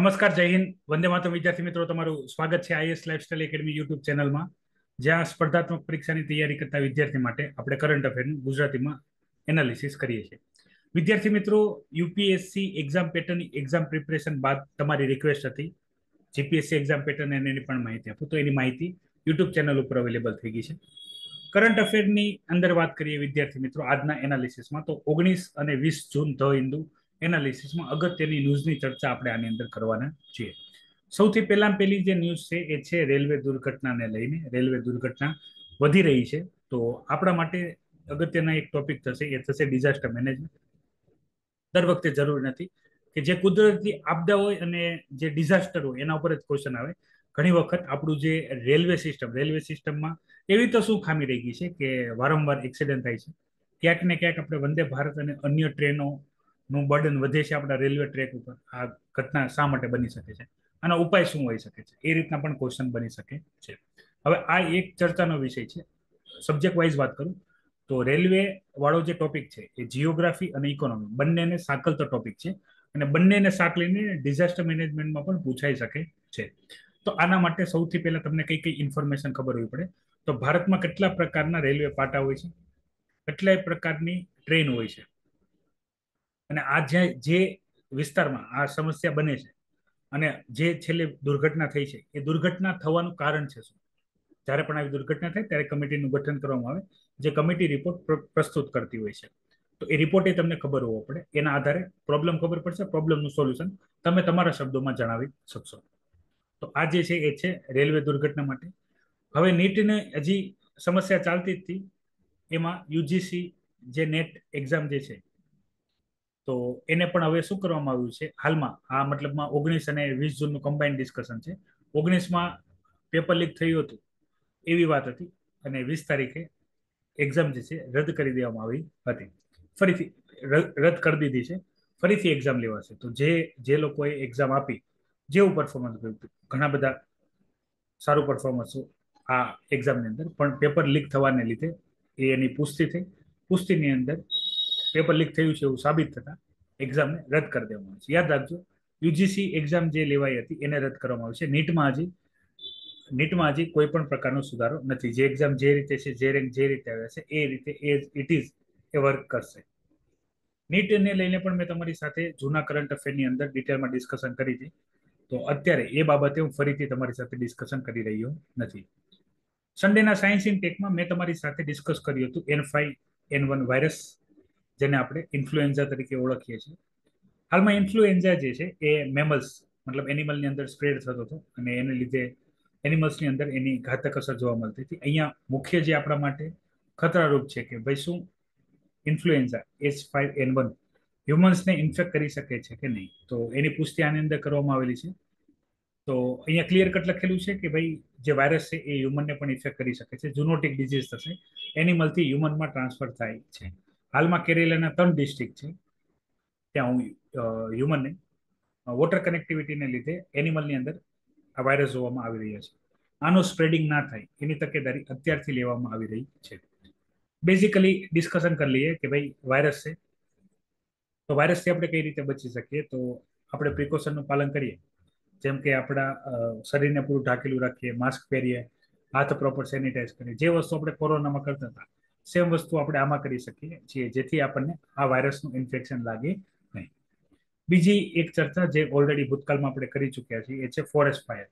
નમસ્કાર જય હિન્દ વંદે માતરમ વિદ્યાર્થી મિત્રો તમારું સ્વાગત છે આઈએસ લાઇફસ્ટાઇલ એકેડમી યુટ્યુબ ચેનલમાં જ્યાં સ્પર્ધાત્મક પરીક્ષાની તૈયારી કરતા વિદ્યાર્થી માટે આપણે કરંટ અફેરનું ગુજરાતીમાં એનાલિસિસ કરીએ છીએ વિદ્યાર્થી મિત્રો UPSC exam pattern exam preparation બાદ તમારી રિક્વેસ્ટ હતી જીપીએસસી એક્ઝામ પેટર્ન અને એની પણ માહિતી આપું તો એની માહિતી યુટ્યુબ ચેનલ ઉપર અવેલેબલ થઈ ગઈ છે કરંટ અફેરની અંદર વાત કરીએ વિદ્યાર્થી મિત્રો આજના એનાલિસિસમાં તો ઓગણીસ અને વીસ જૂન ધ હિન્દુ એનાલિસિસમાં અગત્યની ન્યૂઝની ચર્ચા આપણે આની અંદર કરવાના છીએ સૌથી પહેલા પહેલી જે ન્યૂઝ છે એ છે રેલવે દુર્ઘટનાને લઈને રેલવે દુર્ઘટના વધી રહી છે તો આપણા માટે અગત્યના એક ટોપિક થશે એ થશે ડિઝાસ્ટર મેનેજમેન્ટ દર વખતે જરૂર નથી કે જે કુદરતી આપદા હોય અને જે ડિઝાસ્ટર હોય એના ઉપર જ ક્વેશ્ચન આવે ઘણી વખત આપણું જે રેલવે સિસ્ટમ રેલવે સિસ્ટમમાં એવી તો શું ખામી રહી ગઈ છે કે વારંવાર એક્સિડન્ટ થાય છે ક્યાંક ને ક્યાંક આપણે વંદે ભારત અને અન્ય ટ્રેનો નું બર્ડન વધે છે આપણા રેલવે ટ્રેક ઉપર આ ઘટના શા માટે બની શકે છે આનો ઉપાય શું હોઈ શકે છે એ રીતના પણ ક્વેશ્ચન બની શકે છે હવે આ એક ચર્ચાનો વિષય છે સબ્જેક્ટ વાઇઝ વાત કરું તો રેલવે વાળો જે ટોપિક છે એ જિયોગ્રાફી અને ઇકોનોમી બંનેને સાંકળતો ટોપિક છે અને બંનેને સાંકળીને ડિઝાસ્ટર મેનેજમેન્ટમાં પણ પૂછાઈ શકે છે તો આના માટે સૌથી પહેલા તમને કઈ કઈ ઇન્ફોર્મેશન ખબર હોવી પડે તો ભારતમાં કેટલા પ્રકારના રેલવે પાટા હોય છે કેટલાય પ્રકારની ટ્રેન હોય છે અને આ જે જે વિસ્તારમાં આ સમસ્યા બને છે અને જે છેલ્લે દુર્ઘટના થઈ છે એ દુર્ઘટના થવાનું કારણ છે શું જ્યારે પણ આવી દુર્ઘટના થાય ત્યારે કમિટીનું ગઠન કરવામાં આવે જે કમિટી રિપોર્ટ પ્રસ્તુત કરતી હોય છે તો એ રિપોર્ટ એ તમને ખબર હોવો પડે એના આધારે પ્રોબ્લેમ ખબર પડશે પ્રોબ્લેમનું સોલ્યુશન તમે તમારા શબ્દોમાં જણાવી શકશો તો આ જે છે એ છે રેલવે દુર્ઘટના માટે હવે નીટને હજી સમસ્યા ચાલતી જ હતી એમાં યુજીસી જે નેટ એક્ઝામ જે છે તો એને પણ હવે શું કરવામાં આવ્યું છે હાલમાં આ મતલબમાં ઓગણીસ અને વીસ જૂનનું કમ્બાઇન્ડ ડિસ્કશન છે ઓગણીસમાં પેપર લીક થયું હતું એવી વાત હતી અને વીસ તારીખે એક્ઝામ જે છે રદ કરી દેવામાં આવી હતી ફરીથી રદ કરી દીધી છે ફરીથી એક્ઝામ લેવાશે તો જે જે લોકોએ એક્ઝામ આપી જેવું પરફોર્મન્સ કર્યું ઘણા બધા સારું પરફોર્મન્સ આ એક્ઝામની અંદર પણ પેપર લીક થવાને લીધે એ એની પુષ્ટિ થઈ પુષ્ટિની અંદર પેપર લીક થયું છે એવું સાબિત થતા એક્ઝામને રદ કરી દેવામાં આવે છે યાદ રાખજો યુજીસી એક્ઝામ જે લેવાઈ હતી એને રદ કરવામાં આવી છે નીટમાં હજી નીટમાં હજી કોઈ પણ પ્રકારનો સુધારો નથી જે એક્ઝામ જે રીતે છે જે રેન્ક જે રીતે આવ્યા છે એ રીતે એઝ ઇટ ઇઝ એ વર્ક કરશે નીટને લઈને પણ મેં તમારી સાથે જૂના કરંટ અફેરની અંદર ડિટેલમાં ડિસ્કશન કરી હતી તો અત્યારે એ બાબતે હું ફરીથી તમારી સાથે ડિસ્કશન કરી રહ્યો નથી સન્ડેના સાયન્સ ઇન ટેકમાં મેં તમારી સાથે ડિસ્કસ કર્યું હતું N five N one virus જેને આપણે ઇન્ફ્લુએન્ઝા તરીકે ઓળખીએ છીએ હાલમાં ઇન્ફ્લુએન્ઝા જે છે એ મેમલ્સ મતલબ એનિમલની અંદર સ્પ્રેડ થતો હતો અને એને લીધે એનિમલ્સની અંદર એની ઘાતક અસર જોવા મળતી હતી અહીંયા મુખ્ય જે આપણા માટે ખતરારૂપ છે કે ભાઈ શું influenza H five N one હ્યુમન્સને ઇન્ફેક્ટ કરી શકે છે કે નહીં તો એની પુષ્ટિ આની અંદર કરવામાં આવેલી છે તો અહીંયા ક્લિયર કટ લખેલું છે કે ભાઈ જે વાયરસ છે એ હ્યુમનને પણ ઇન્ફેક્ટ કરી શકે છે ઝુનોટિક ડિઝીઝ થશે એનિમલથી હ્યુમનમાં ટ્રાન્સફર થાય છે હાલમાં કેરેલાના ત્રણ ડિસ્ટ્રિક્ટ છે ત્યાં હું હ્યુમનને વોટર કનેક્ટિવિટીને લીધે એનિમલની અંદર આ વાયરસ જોવામાં આવી રહ્યા છે આનો સ્પ્રેડિંગ ના થાય એની તકેદારી અત્યારથી લેવામાં આવી રહી છે બેઝિકલી ડિસ્કશન કરી લઈએ કે ભાઈ વાયરસ છે તો વાયરસથી આપણે કઈ રીતે બચી શકીએ તો આપણે પ્રિકોશનનું પાલન કરીએ જેમ કે આપણા શરીરને પૂરું ઢાંકેલું રાખીએ માસ્ક પહેરીએ હાથ પ્રોપર સેનિટાઈઝ કરીએ જે વસ્તુ આપણે કોરોનામાં કરતા હતા સેમ વસ્તુ આપણે આમાં કરી શકીએ છીએ જેથી આપણને આ વાયરસનું ઇન્ફેક્શન લાગે નહીં બીજી એક ચર્ચા જે ઓલરેડી ભૂતકાળમાં આપણે કરી ચૂક્યા છીએ એ છે forest fire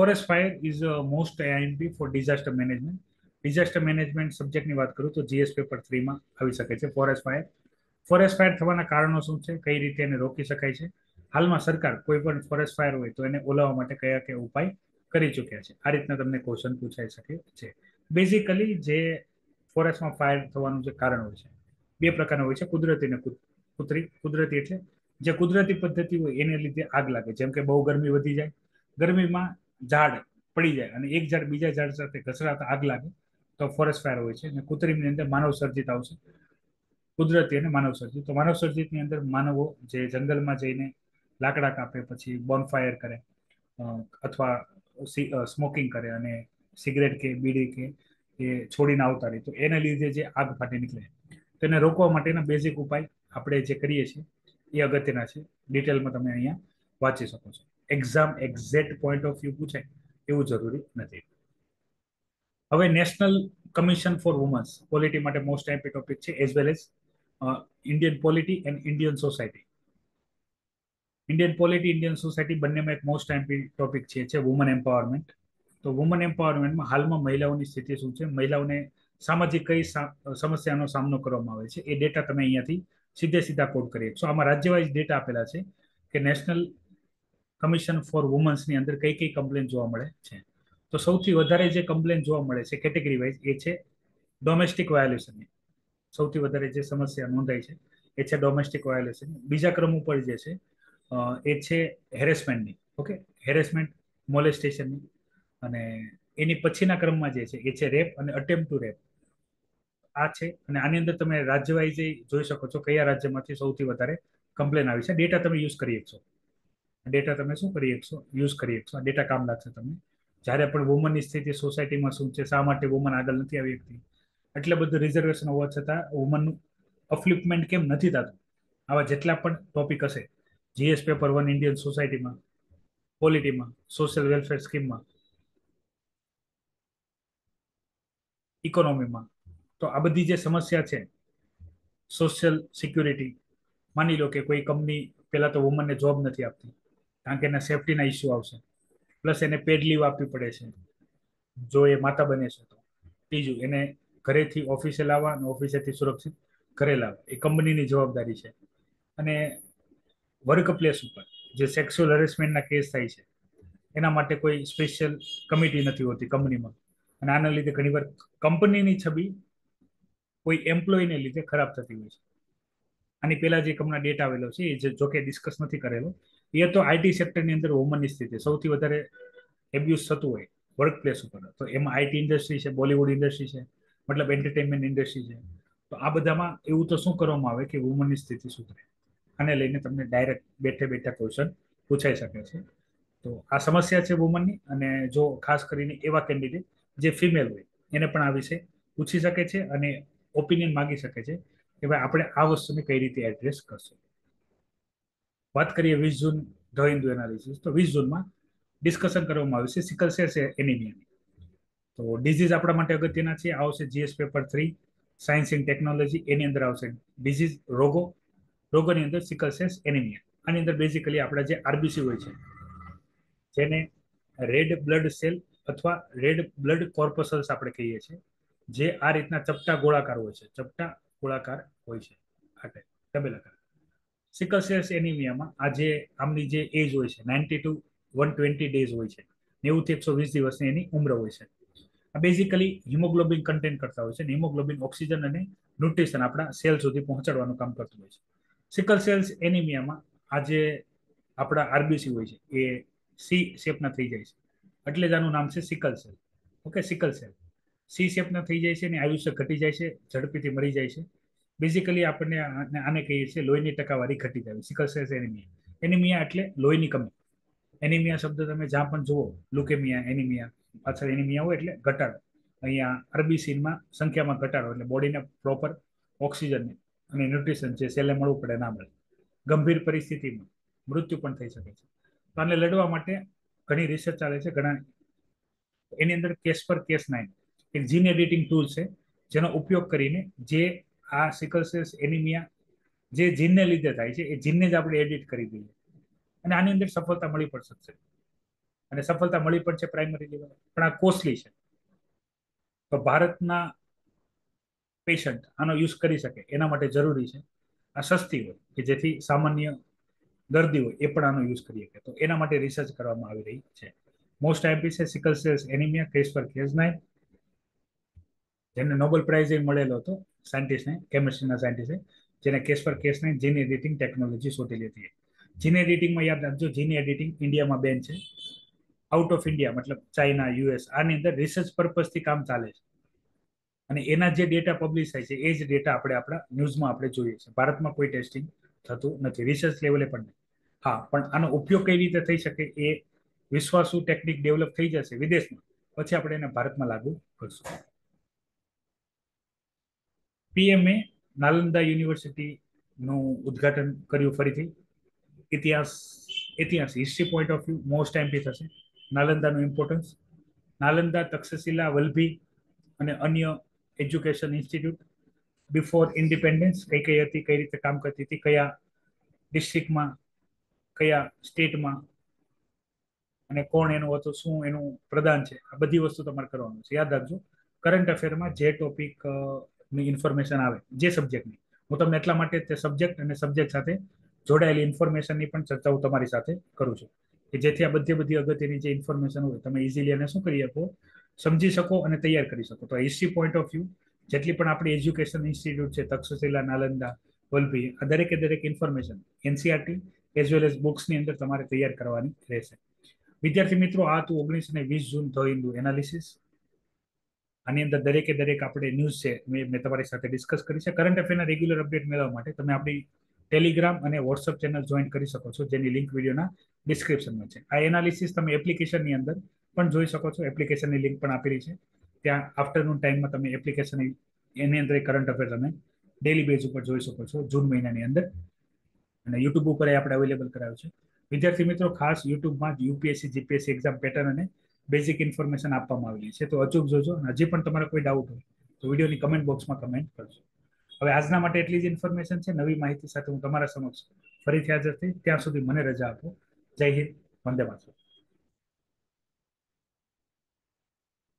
forest fire is most IMP for disaster management disaster management સબ્જેક્ટની વાત કરું તો જીએસ પેપર થ્રીમાં આવી શકે છે ફોરેસ્ટ ફાયર ફોરેસ્ટ ફાયર થવાના કારણો શું છે કઈ રીતે એને રોકી શકાય છે હાલમાં સરકાર કોઈ પણ ફોરેસ્ટ ફાયર હોય તો એને ઓલાવવા માટે કયા કયા ઉપાય કરી ચૂક્યા છે આ રીતના તમને ક્વેશ્ચન પૂછાઈ શકે છે બેઝિકલી જે ફોરેસ્ટમાં ફાયર થવાનું જે કારણ હોય છે બે પ્રકારના હોય છે કુદરતી અને કુતરી કુદરતી એટલે જે કુદરતી પદ્ધતિ હોય એને લીધે આગ લાગે જેમ કે બહુ ગરમી વધી જાય ગરમીમાં ઝાડ પડી જાય અને એક ઝાડ બીજા ઝાડ સાથે ઘસરાતા આગ લાગે તો ફોરેસ્ટ ફાયર હોય છે અને કૃત્રિમની અંદર માનવ સર્જિત આવશે કુદરતી અને માનવ સર્જિત તો માનવ સર્જિતની અંદર માનવો જે જંગલમાં જઈને લાકડા કાપે પછી બોનફાયર કરે અથવા સ્મોકિંગ કરે અને સિગરેટ કે બીડી કે એ છોડીને આવતા રહે તો એને લીધે જે આગ ફાટી નીકળે તેને રોકવા માટેના બેઝિક ઉપાય આપણે જે કરીએ છીએ એ અગત્યના છે ડિટેલમાં તમે અહીંયા વાંચી શકો છો exam exact point of view પૂછાય એવું જરૂરી નથી હવે national commission for womens polity માટે મોસ્ટ ટાઈમ ટોપિક છે as well as Indian polity and Indian society Indian polity Indian society બંનેમાં એક મોસ્ટ ટાઈમ ટોપિક છે છે વુમન એમ્પાવરમેન્ટ તો વુમન એમ્પાવરમેન્ટમાં હાલમાં મહિલાઓની સ્થિતિ શું છે મહિલાઓને સામાજિક કઈ સમસ્યાનો સામનો કરવામાં આવે છે એ ડેટા તમે અહીંયાથી સીધે સીધા કોડ કરીએ શકશો આમાં રાજ્યવાઇઝ ડેટા આપેલા છે કે નેશનલ કમિશન ફોર વુમન્સની અંદર કઈ કઈ કમ્પ્લેન જોવા મળે છે તો સૌથી વધારે જે કમ્પ્લેન જોવા મળે છે કેટેગરી વાઇઝ એ છે ડોમેસ્ટિક વાયોલેશનની સૌથી વધારે જે સમસ્યા નોંધાઈ છે એ છે ડોમેસ્ટિક વાયોલેશન બીજા ક્રમ ઉપર જે છે એ છે હેરેસમેન્ટની ઓકે હેરેસમેન્ટ મોલેસ્ટેશનની અને એની પછીના ક્રમમાં જે છે એ છે રેપ અને અટેમ્પ ટુ રેપ આ છે અને આની અંદર તમે રાજ્યવાઈ વાઇઝ જોઈ શકો છો કયા રાજ્યમાંથી સૌથી વધારે કમ્પ્લેન આવી છે ડેટા તમે યુઝ કરી શકશો ડેટા તમે શું કરી શકશો યુઝ કરી શકશો ડેટા કામ લાગશે તમને જ્યારે પણ વુમનની સ્થિતિ સોસાયટીમાં શું છે શા માટે વુમન આગળ નથી આવી શકતી એટલે બધું રિઝર્વેશન હોવા છતાં વુમનનું અફલિપમેન્ટ કેમ નથી થતું આવા જેટલા પણ ટોપિક હશે જીએસ પેપર વન ઇન્ડિયન સોસાયટીમાં પોલિટીમાં સોશિયલ વેલફેર સ્કીમમાં ઇકોનોમીમાં તો આ બધી જે સમસ્યા છે સોશિયલ સિક્યુરિટી માની લો કે કોઈ કંપની પહેલાં તો વુમનને જોબ નથી આપતી કારણ કે એના સેફટીના ઇસ્યુ આવશે પ્લસ એને પેડ લીવ આપવી પડે છે જો એ માતા બને છે તો ત્રીજું એને ઘરેથી ઓફિસે લાવવા અને ઓફિસેથી સુરક્ષિત ઘરે લાવવા એ કંપનીની જવાબદારી છે અને વર્ક પ્લેસ ઉપર જે સેક્સ્યુઅલ હરેસમેન્ટના કેસ થાય છે એના માટે કોઈ સ્પેશિયલ કમિટી નથી હોતી કંપનીમાં અને આના લીધે ઘણીવાર કંપનીની છબી કોઈ એમ્પ્લોયને લીધે ખરાબ થતી હોય છે આની પહેલા જે કમના ડેટા આવેલો છે એ જે જોકે ડિસ્કસ નથી કરેલો એ તો આઈટી સેક્ટરની અંદર વુમનની સ્થિતિ સૌથી વધારે એબ્યુઝ થતું હોય વર્ક પ્લેસ ઉપર તો એમાં આઈટી ઇન્ડસ્ટ્રી છે બોલીવુડ ઇન્ડસ્ટ્રી છે મતલબ એન્ટરટેનમેન્ટ ઇન્ડસ્ટ્રી છે તો આ બધામાં એવું તો શું કરવામાં આવે કે વુમનની સ્થિતિ સુધરે આને લઈને તમને ડાયરેક્ટ બેઠે બેઠા ક્વેશ્ચન પૂછાઈ શકે છે તો આ સમસ્યા છે વુમનની અને જો ખાસ કરીને એવા કેન્ડિડેટ જે ફિમેલ હોય એને પણ આ વિશે પૂછી શકે છે અને ઓપિનિયન માગી શકે છે કે ભાઈ આપણે આ વસ્તુને કઈ રીતે એડ્રેસ કરશું વાત કરીએ વીસ જૂન ધ હિન્દુ એનાલિસિસ તો વીસ જૂનમાં ડિસ્કશન કરવામાં આવ્યું છે સિકલ સેલ છે એનિમિયાની તો ડિઝીઝ આપણા માટે અગત્યના છે આવશે GS paper three science and technology એની અંદર આવશે ડિઝીઝ રોગો રોગોની અંદર સિકલ સેલ્સ એનિમિયા આની અંદર બેઝિકલી આપણા જે આરબીસી હોય છે જેને રેડ બ્લડ સેલ અથવા રેડ બ્લડ કોર્પસલ્સ આપણે કહીએ છીએ જે આ રીતના ચપટા ગોળાકાર હોય છે ચપટા ગોળાકાર હોય છે આ ટાઈપ તબેલાકાર સિકલ સેલ્સ એનિમિયામાં આ જે આમની જે એજ હોય છે ninety to one twenty days હોય છે નેવુંથી એકસો વીસ દિવસની એની ઉંમર હોય છે આ બેઝિકલી હિમોગ્લોબિન કન્ટેન કરતા હોય છે હિમોગ્લોબિન ઓક્સિજન અને ન્યુટ્રિશન આપણા સેલ સુધી પહોંચાડવાનું કામ કરતું હોય છે સિકલ સેલ્સ એનિમિયામાં આ જે આપણા આરબીસી હોય છે એ સી શેપના થઈ જાય છે એટલે જ આનું નામ છે sickle cell okay sickle cell C શેપના થઈ જાય છે અને આયુષ્ય ઘટી જાય છે ઝડપીથી મરી જાય છે બેઝિકલી આપણને આને કહીએ છીએ લોહીની ટકાવારી ઘટી જાય સિકલ સેલ એનિમિયા એનિમિયા એટલે લોહીની કમી એનિમિયા શબ્દ તમે જ્યાં પણ જુઓ લુકેમિયા એનિમિયા પાછળ એનિમિયા હોય એટલે ઘટાડો અહીંયા અરબી સીનમાં સંખ્યામાં ઘટાડો એટલે બોડીને પ્રોપર ઓક્સિજન અને ન્યુટ્રિશન છે સેલે મળવું પડે ના મળે ગંભીર પરિસ્થિતિમાં મૃત્યુ પણ થઈ શકે છે તો આને લડવા માટે ઘણી રિસર્ચ ચાલે છે ઘણા એની અંદર કેસ પર કેસ નાઇન એક જીન એડિટિંગ ટૂલ છે જેનો ઉપયોગ કરીને જે આ સિકલસેસ એનિમિયા જે જીનને લીધે થાય છે એ જીનને જ આપણે એડિટ કરી દઈએ અને આની અંદર સફળતા મળી પણ શકશે અને સફળતા મળી પણ છે પ્રાઇમરી લેવલ પણ આ કોસ્ટલી છે તો ભારતના પેશન્ટ આનો યુઝ કરી શકે એના માટે જરૂરી છે આ સસ્તી હોય કે જેથી સામાન્ય દર્દી હોય એ પણ આનો યુઝ કરી શકે તો એના માટે રિસર્ચ કરવામાં આવી રહી છે મોસ્ટ આઈપી છે સિકલ સેલ્સ એનિમિયા કેસ પર કેસ નાઇન જેને નોબેલ પ્રાઇઝ મળેલો હતો સાયન્ટિસ્ટને કેમિસ્ટ્રીના સાયન્ટિસ્ટે જેને કેસ પર case nine gene editing technology શોધેલી હતી જીન એડિટિંગમાં યાદ રાખજો જીન એડિટિંગ ઇન્ડિયામાં બેન છે આઉટ ઓફ ઇન્ડિયા મતલબ ચાઇના યુએસ આની અંદર રિસર્ચ પર્પઝથી કામ ચાલે છે અને એના જે ડેટા પબ્લિશ થાય છે એ જ ડેટા આપણે આપણા ન્યૂઝમાં આપણે જોઈએ છીએ ભારતમાં કોઈ ટેસ્ટિંગ થતું નથી રિસર્ચ લેવલે પણ નહીં હા પણ આનો ઉપયોગ કઈ રીતે થઈ શકે એ વિશ્વાસુ ટેકનિક ડેવલપ થઈ જશે વિદેશમાં પછી આપણે એને ભારતમાં લાગુ કરશું પીએમએ નાલંદા યુનિવર્સિટીનું ઉદ્ઘાટન કર્યું ફરીથી ઇતિહાસ ઇતિહાસ history point of view most MP થશે નાલંદાનું ઇમ્પોર્ટન્સ નાલંદા તક્ષશિલા વલભી અને અન્ય એજ્યુકેશન ઇન્સ્ટિટ્યૂટ બિફોર ઇન્ડિપેન્ડન્સ કઈ કઈ હતી કઈ રીતે કામ કરતી હતી કયા ડિસ્ટ્રિક્ટમાં કયા સ્ટેટમાં અને કોણ એનું હતું શું એનું પ્રદાન છે આ બધી વસ્તુ તમારે કરવાનું છે યાદ રાખજો કરંટ અફેરમાં જે ટોપિક ની ઇન્ફોર્મેશન આવે જે સબ્જેક્ટની હું તમને એટલા માટે તે સબ્જેક્ટ અને સબ્જેક્ટ સાથે જોડાયેલી ઇન્ફોર્મેશનની પણ ચર્ચા હું તમારી સાથે કરું છું કે જેથી આ બધી બધી અગત્યની જે ઇન્ફોર્મેશન હોય તમે ઇઝીલી એને શું કરી શકો સમજી શકો અને તૈયાર કરી શકો તો એસી પોઈન્ટ ઓફ વ્યૂ જેટલી પણ આપણી એજ્યુકેશન ઇન્સ્ટિટ્યૂટ છે તક્ષશિલા નાલંદા વલભી આ દરેકે દરેક information NCERT as well as બુક્સની અંદર તમારે તૈયાર કરવાની રહેશે વિદ્યાર્થી મિત્રો આ તું ઓગણીસ અને વીસ જૂન ધ હિન્દુ એનાલિસિસ આની અંદર દરેકે દરેક આપણે ન્યૂઝ છે મેં તમારી સાથે ડિસ્કસ કરી છે કરંટ અફેરના રેગ્યુલર અપડેટ મેળવવા માટે તમે આપણી ટેલિગ્રામ અને વોટ્સઅપ ચેનલ જોઈન કરી શકો છો જેની લિંક વિડીયોના ડિસ્ક્રિપ્શનમાં છે આ એનાલિસિસ તમે એપ્લિકેશનની અંદર પણ જોઈ શકો છો એપ્લિકેશનની લિંક પણ આપેલી છે ત્યાં આફ્ટરનૂન ટાઈમમાં તમે એપ્લિકેશન એની અંદર કરંટ અફેર તમે ડેલી બેઝ ઉપર જોઈ શકો છો જૂન મહિનાની અંદર અને યુટ્યુબ ઉપર એ આપણે અવેલેબલ કરાયો છે વિદ્યાર્થી મિત્રો ખાસ યુટ્યુબમાં જ યુપીએસસી જીપીએસસી એક્ઝામ પેટર્ન અને બેઝિક ઇન્ફોર્મેશન આપવામાં આવેલી છે તો અચૂક જોજો અને હજી પણ તમારો કોઈ ડાઉટ હોય તો વિડીયોની કમેન્ટ બોક્સમાં કમેન્ટ કરજો હવે આજના માટે એટલી જ ઇન્ફોર્મેશન છે નવી માહિતી સાથે હું તમારા સમક્ષ ફરીથી હાજર થઈ ત્યાં સુધી મને રજા આપો જય હિન્દ વંદે માતરમ